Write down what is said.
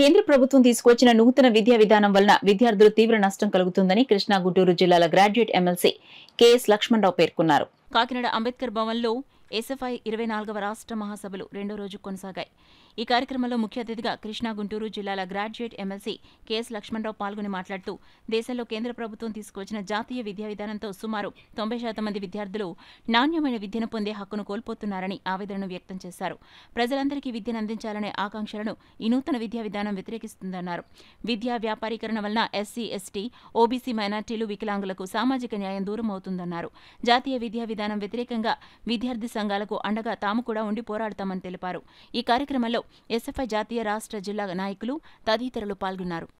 కేంద్ర ప్రభుత్వం తీసుకొచ్చిన నూతన విద్యా విధానం వలన విద్యార్థులు తీవ్ర నష్టం కలుగుతుందని కృష్ణా గుంటూరు జిల్లాల గ్రాడ్యుయేట్ ఎమ్మెల్సీ కెఎస్ లక్ష్మణరావు పేర్కొన్నారు కాకినాడ అంబేద్కర్ భవన్లో ఎస్ఎఫ్ఐ ఇరవై నాలుగవ రాష్ట్ర మహాసభలు రెండో రోజు కొనసాగాయి ఈ కార్యక్రమంలో ముఖ్య అతిథిగా కృష్ణా గుంటూరు జిల్లాల గ్రాడ్యుయేట్ ఎమ్మెల్సీ కెఎస్ లక్ష్మణరావు పాల్గొని మాట్లాడుతూ దేశంలో కేంద్ర ప్రభుత్వం తీసుకువచ్చిన జాతీయ విద్యా విధానంతో సుమారు తొంభై శాతం మంది విద్యార్థులు నాణ్యమైన విద్యను పొందే హక్కును కోల్పోతున్నారని ఆవేదనను వ్యక్తం చేశారు ప్రజలందరికీ విద్యను అందించాలనే ఆకాంక్షలను ఈ నూతన విద్యా విధానం వ్యతిరేకిస్తుందన్నారు విద్యా వ్యాపారీకరణ వలన ఎస్సీ ఎస్టీ ఓబీసీ మైనార్టీలు వికలాంగులకు సామాజిక న్యాయం దూరం అవుతుందన్నారు జాతీయ విద్యా విధానం వ్యతిరేకంగా విద్యార్థి సంఘాలకు అండగా తాము కూడా ఉండి పోరాడతామని తెలిపారు ఈ కార్యక్రమంలో ఎస్ఎఫ్ఐ జాతీయ రాష్ట్ర జిల్లా నాయకులు తదితరులు పాల్గొన్నారు